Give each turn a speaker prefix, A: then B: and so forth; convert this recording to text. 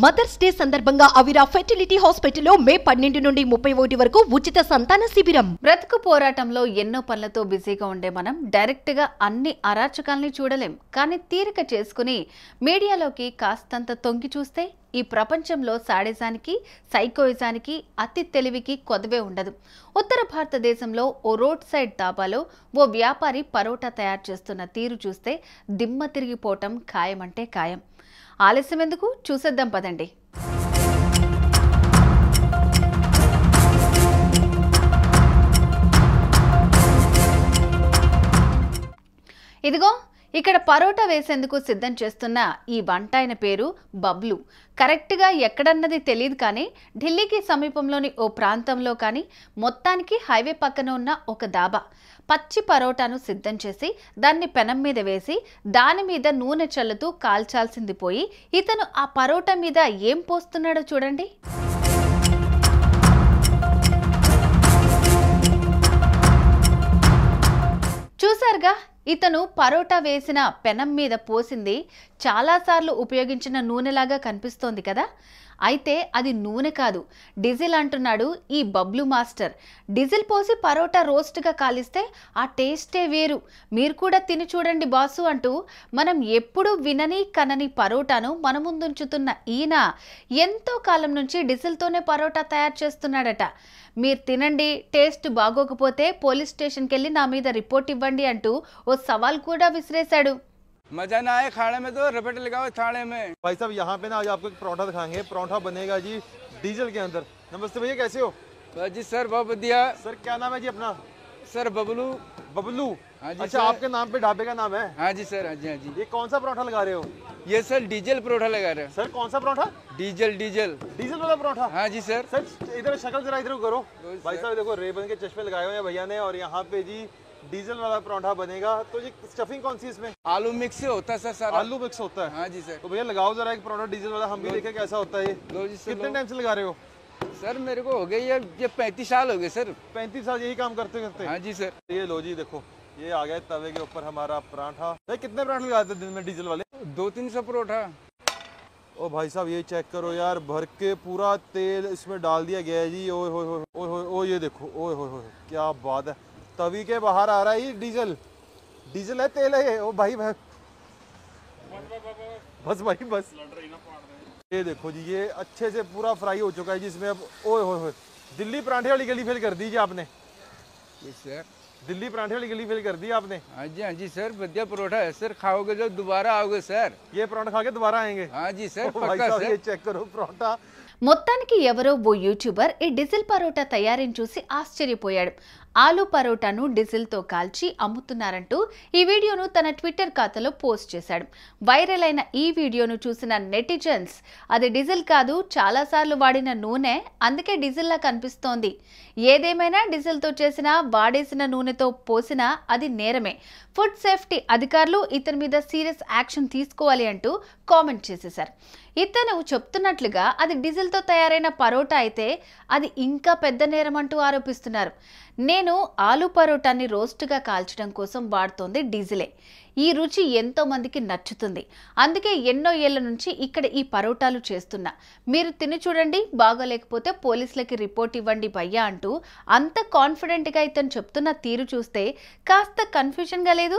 A: mothers day సందర్భంగా అవిరా fertility హాస్పిటల్లో మే పన్నెండు నుండి ముప్పై ఒకటి వరకు ఉచిత సంతాన శిబిరం బ్రతుకు పోరాటంలో ఎన్నో పనులతో బిజీగా ఉండే మనం డైరెక్ట్ గా అన్ని అరాచకాల్ని చూడలేం కానీ తీరిక చేసుకుని మీడియాలోకి కాస్తంత తొంగి చూస్తే ఈ ప్రపంచంలో సాడేజానికి సైకోయిజానికి అతి తెలివికి కొదవే ఉండదు ఉత్తర భారతదేశంలో ఓ రోడ్ సైడ్ దాబాలో ఓ వ్యాపారి పరోటా తయారు చేస్తున్న తీరు చూస్తే దిమ్మ తిరిగిపోవటం ఖాయమంటే ఖాయం ఆలస్యం ఎందుకు చూసేద్దాం పదండి ఇదిగో ఇక్కడ పరోటా వేసేందుకు సిద్ధం చేస్తున్న ఈ వంట ఆయన పేరు బబ్లు కరెక్ట్గా ఎక్కడన్నది తెలియదు కానీ ఢిల్లీకి సమీపంలోని ఓ ప్రాంతంలో కానీ మొత్తానికి హైవే పక్కన ఉన్న ఒక దాబా పచ్చి పరోటాను సిద్ధం చేసి దాన్ని పెనం మీద వేసి దాని మీద నూనె చల్లుతూ కాల్చాల్సింది పోయి ఇతను ఆ పరోటా మీద ఏం పోస్తున్నాడో చూడండి చూసారుగా ఇతను పరోటా వేసిన పెనం మీద పోసింది చాలాసార్లు ఉపయోగించిన నూనెలాగా కనిపిస్తోంది కదా అయితే అది నూనె కాదు డీజిల్ అంటున్నాడు ఈ బబ్లు మాస్టర్ డీజిల్ పోసి పరోటా రోస్ట్గా కాలిస్తే ఆ టేస్టే వేరు మీరు కూడా తిని చూడండి బాసు అంటూ మనం ఎప్పుడూ వినని కనని పరోటాను మన ముందుంచుతున్న ఈయన ఎంతో కాలం నుంచి డీజిల్తోనే పరోటా తయారు చేస్తున్నాడట మీరు తినండి టేస్ట్ బాగోకపోతే పోలీస్ స్టేషన్కి వెళ్ళి నా మీద రిపోర్ట్ ఇవ్వండి అంటూ ఓ సవాల్ కూడా విసిరేశాడు
B: मजा ना आए खाने में तो रपेट लगाओ थाने में भाई साहब यहाँ पे ना आज आपको एक परोठा दिखाएंगे परौंठा बनेगा जी डीजल के अंदर नमस्ते भैया कैसे हो जी सर बहुत बढ़िया सर क्या नाम है जी अपना सर बबलू बबलू हाँ जी अच्छा आपके नाम पे ढाबे का नाम है हाँ जी सर हाँ जी हाँ जी ये कौन सा परौठा लगा रहे हो ये सर डीजल परौठा लगा रहे हैं सर कौन सा परोठा डीजल डीजल डीजल वाला परौठा हाँ जी सर सर इधर शक्ल जरा इधर करो भाई साहब देखो रेबन के चश्मे लगाए हुए हैं भैया ने और यहाँ पे जी डीजल वाला परौंठा बनेगा तो ये स्टफिंग कौन सी इसमें आलू मिक्स होता है सर सारा आलू मिक्स होता है हाँ जी सर तो भैया लगाओ जरा एक परौंठा डीजल वाला हम भी देखें कैसा होता है सर कितने टाइम से लगा रहे हो सर मेरे को हो गए ये ये पैंतीस साल हो गए सर पैंतीस साल यही काम करते करते हाँ जी सर ये लो जी देखो ये आ गया तवे के ऊपर हमारा पराठा कितने परांठे लगाते दिन में डीजल वाले दो तीन सौ परोठा ओ भाई साहब ये चेक करो यार भर के पूरा तेल इसमें डाल दिया गया है जी ओ ओ ओ ओ ये देखो ओ हो क्या बात है तभी के बाहर आ रहा है डीजल डीजल है तेल है ओ भाई भाई बस भाई बस ये देखो जी ये अच्छे से पूरा फ्राई हो चुका है जिसमें अब ओए हो दिल्ली परांठे वाली गली फेल कर दी जी आपने सर दिल्ली परांठे वाली गली फेल कर दी आपने हाँ जी हाँ जी सर बढ़िया परोठा है सर खाओगे जब तो दोबारा आओगे सर ये परांठा खा के दोबारा आएंगे हाँ जी सर ये चेक
A: करो परोठा మొత్తానికి ఎవరో ఓ యూట్యూబర్ ఈ డిజిల్ పరోటా తయారీని చూసి ఆశ్చర్యపోయాడు ఆలూ పరోటాను డీజిల్తో కాల్చి అమ్ముతున్నారంటూ ఈ వీడియోను తన ట్విట్టర్ ఖాతాలో పోస్ట్ చేశాడు వైరల్ అయిన ఈ వీడియోను చూసిన నెటిజన్స్ అది డీజిల్ కాదు చాలాసార్లు వాడిన నూనె అందుకే డీజిల్లా కనిపిస్తోంది ఏదేమైనా డీజిల్తో చేసినా వాడేసిన నూనెతో పోసినా అది నేరమే ఫుడ్ సేఫ్టీ అధికారులు ఇతని మీద సీరియస్ యాక్షన్ తీసుకోవాలి అంటూ కామెంట్ చేసేశారు ఇతను చెప్తున్నట్లుగా అది డీజిల్తో తయారైన పరోటా అయితే అది ఇంకా పెద్ద నేరం అంటూ ఆరోపిస్తున్నారు నేను ఆలు పరోటాని రోస్ట్గా కాల్చడం కోసం వాడుతోంది డీజిలే ఈ రుచి ఎంతో మందికి నచ్చుతుంది అందుకే ఎన్నో ఏళ్ల నుంచి ఇక్కడ ఈ పరోటాలు చేస్తున్నా మీరు తిని చూడండి బాగోలేకపోతే పోలీసులకి రిపోర్ట్ ఇవ్వండి భయ్యా అంటూ అంత కాన్ఫిడెంట్గా ఇతను చెప్తున్న తీరు చూస్తే కాస్త కన్ఫ్యూజన్గా లేదు